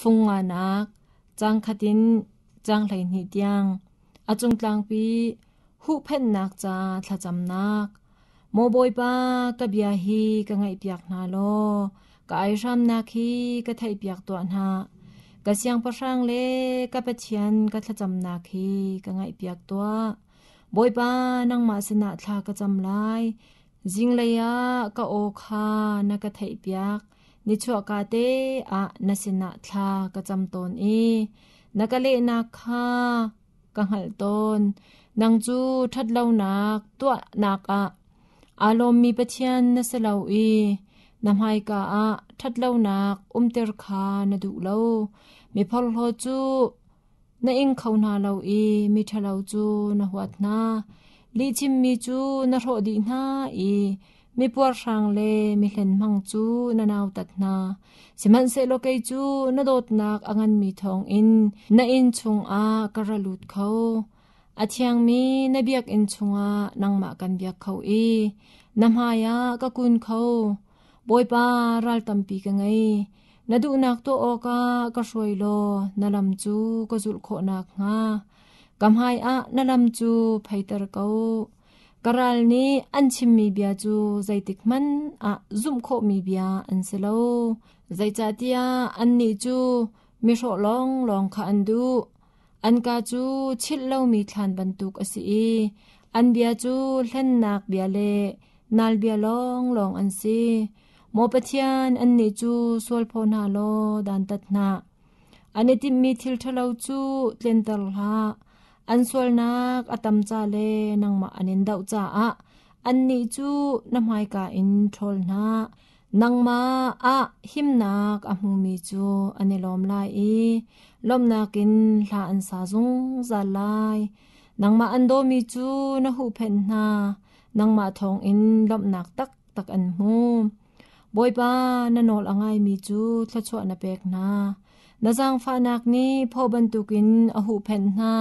ฟุงอานักจังขดินจังไหลนิดยังอาจงกลางปีหูเพ่นนักจาทะจำนักโมบอยปากะบยาฮีกะไงปียกนาโลกะไอรัมนาคีกะไทยปียกตัวนากะเสียงประชัางเลกะปะเชียนกะทะจำนาคีกะไงปียกตัวบอยปานังมาสนะทากะจำลายจิงเลยะกะโอคานักะไทยปียกนิชัวกาเตอะนสินะทากระจำตนอีนักเลนาคากังหัลตนนางจูทัดเล่านักตัวนักอะอารมณ์มีปะเทียนนสเลาอีนำไฮกาอะทัดเล่านักอุมเตรคานดุเล่ามีพอลโลจูนอิงเขานาเราอีมีทะเลาจูนหัวนาลีชิมมีจูนโรดีนาอี mi puar shang le mi hlen mang chu na naw tat na siman se lo kei chu na dot nak angan mi thong in na in chung a karalut kho achyang mi na biak in chung a nang ma kan biak e na ma ya ka kun kho boy ral tam ka ngai na du nak to o ka ka lo na lam chu ko zul nga kam hai a na lam chu phaitar kau กรัลนี้อันชิมมีเบียจูใจติกมันอะซุ่มโคมีเบียอันเซโลใจจัเตียอันนี้จูมีโชลองลองค่ะอันดูอันกาจูชิดเล่ามีทานบรรทุกอสีอันเบียจูเล่นนักเบียเลนาลเบียลองลองอันซีโมปเทียนอันนี้จูสวลพนาโลดันตัดนาอันนี้ที่มีทิลทะเลาจูเล่นตลาอันสวลนักอตัมจาเลนังมาอันินดาวจ้าอะอันนี้จูน้ำไม้กาอินทรลนกนังมาอะหิมนักอะมูมีจูอันนี้ลมลายีลมนักินลาอันซาซงจาลายนังมาอันโดมีจูนะหูเพนนานังมาทองอินลมนักตักตักอันมูบอยบ้านนอลองไงมีจูทัชวนเปกนานาจังฟานักนี้พอบันตุกินอหูเพนนา